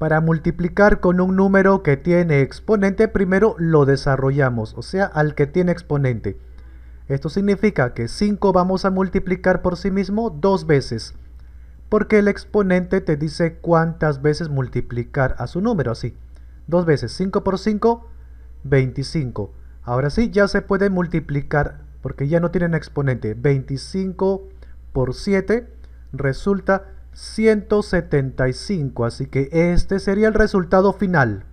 Para multiplicar con un número que tiene exponente, primero lo desarrollamos, o sea, al que tiene exponente. Esto significa que 5 vamos a multiplicar por sí mismo dos veces, porque el exponente te dice cuántas veces multiplicar a su número, así. Dos veces, 5 por 5, 25. Ahora sí, ya se puede multiplicar, porque ya no tienen exponente. 25 por 7 resulta 175, así que este sería el resultado final.